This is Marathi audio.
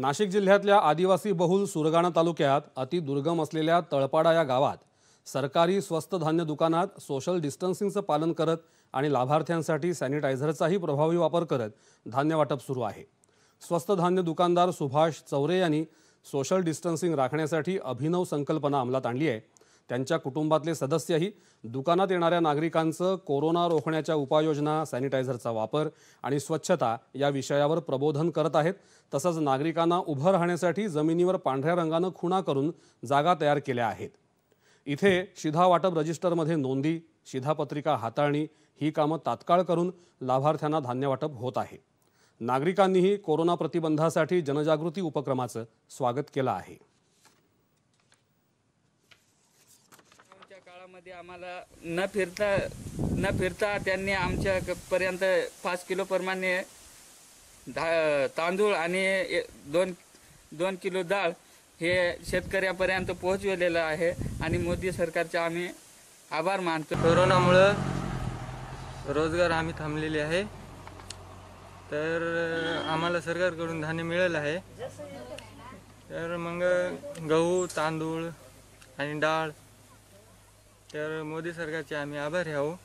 नाशिक जिल्ह्यातल्या आदिवासी बहुल सुरगाणा तालुक्यात अतिदुर्गम असलेल्या तळपाडा या गावात सरकारी स्वस्त धान्य दुकानात सोशल डिस्टन्सिंगचं पालन करत आणि लाभार्थ्यांसाठी सॅनिटायझरचाही प्रभावी वापर करत धान्य वाटप सुरू आहे स्वस्त धान्य दुकानदार सुभाष चौरे यांनी सोशल डिस्टन्सिंग राखण्यासाठी अभिनव संकल्पना अंमलात आणली आहे त्यांच्या कुटुंबातले सदस्यही दुकानात येणाऱ्या नागरिकांचं कोरोना रोखण्याच्या उपाययोजना सॅनिटायझरचा वापर आणि स्वच्छता या विषयावर प्रबोधन करत आहेत तसंच नागरिकांना उभं राहण्यासाठी जमिनीवर पांढऱ्या रंगानं खुणा करून जागा तयार केल्या आहेत इथे शिधा वाटप रजिस्टरमध्ये नोंदी शिधापत्रिका हाताळणी ही कामं तात्काळ करून लाभार्थ्यांना धान्य वाटप होत आहे नागरिकांनीही कोरोना प्रतिबंधासाठी जनजागृती उपक्रमाचं स्वागत केलं आहे काळामध्ये आम्हाला न फिरता न फिरता त्यांनी आमच्यापर्यंत पाच किलो प्रमाणे तांदूळ आणि दोन दोन किलो डाळ हे शेतकऱ्यापर्यंत पोहोचवलेलं आहे आणि मोदी सरकारचे आम्ही आभार मानतो कोरोनामुळं रोजगार आम्ही थांबलेले आहे तर आम्हाला सरकारकडून धान्य मिळेल आहे तर मग गहू तांदूळ आणि डाळ तर मोदी सरकारचे आम्ही आभारी आहो